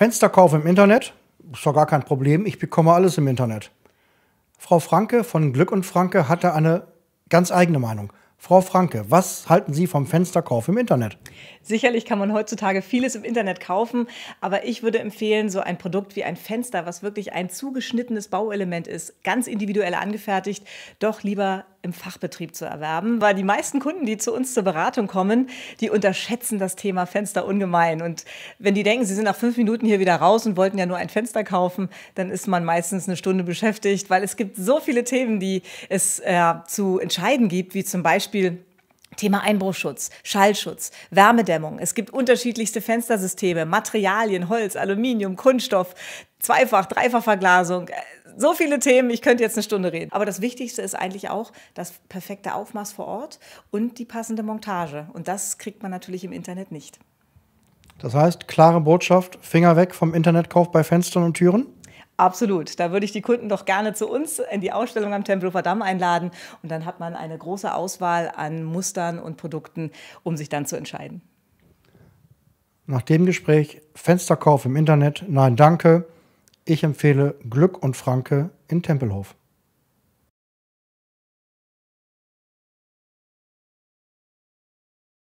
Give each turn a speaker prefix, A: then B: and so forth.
A: Fensterkauf im Internet, ist doch gar kein Problem, ich bekomme alles im Internet.
B: Frau Franke von Glück und Franke hatte eine ganz eigene Meinung. Frau Franke, was halten Sie vom Fensterkauf im Internet?
C: Sicherlich kann man heutzutage vieles im Internet kaufen, aber ich würde empfehlen, so ein Produkt wie ein Fenster, was wirklich ein zugeschnittenes Bauelement ist, ganz individuell angefertigt, doch lieber im Fachbetrieb zu erwerben, weil die meisten Kunden, die zu uns zur Beratung kommen, die unterschätzen das Thema Fenster ungemein. Und wenn die denken, sie sind nach fünf Minuten hier wieder raus und wollten ja nur ein Fenster kaufen, dann ist man meistens eine Stunde beschäftigt, weil es gibt so viele Themen, die es äh, zu entscheiden gibt, wie zum Beispiel Thema Einbruchschutz, Schallschutz, Wärmedämmung. Es gibt unterschiedlichste Fenstersysteme, Materialien, Holz, Aluminium, Kunststoff, Zweifach, Dreifachverglasung. So viele Themen, ich könnte jetzt eine Stunde reden. Aber das Wichtigste ist eigentlich auch das perfekte Aufmaß vor Ort und die passende Montage. Und das kriegt man natürlich im Internet nicht.
B: Das heißt, klare Botschaft, Finger weg vom Internetkauf bei Fenstern und Türen?
C: Absolut. Da würde ich die Kunden doch gerne zu uns in die Ausstellung am Tempelhofer Damm einladen. Und dann hat man eine große Auswahl an Mustern und Produkten, um sich dann zu entscheiden.
B: Nach dem Gespräch Fensterkauf
A: im Internet, nein, danke. Ich empfehle Glück und Franke in Tempelhof.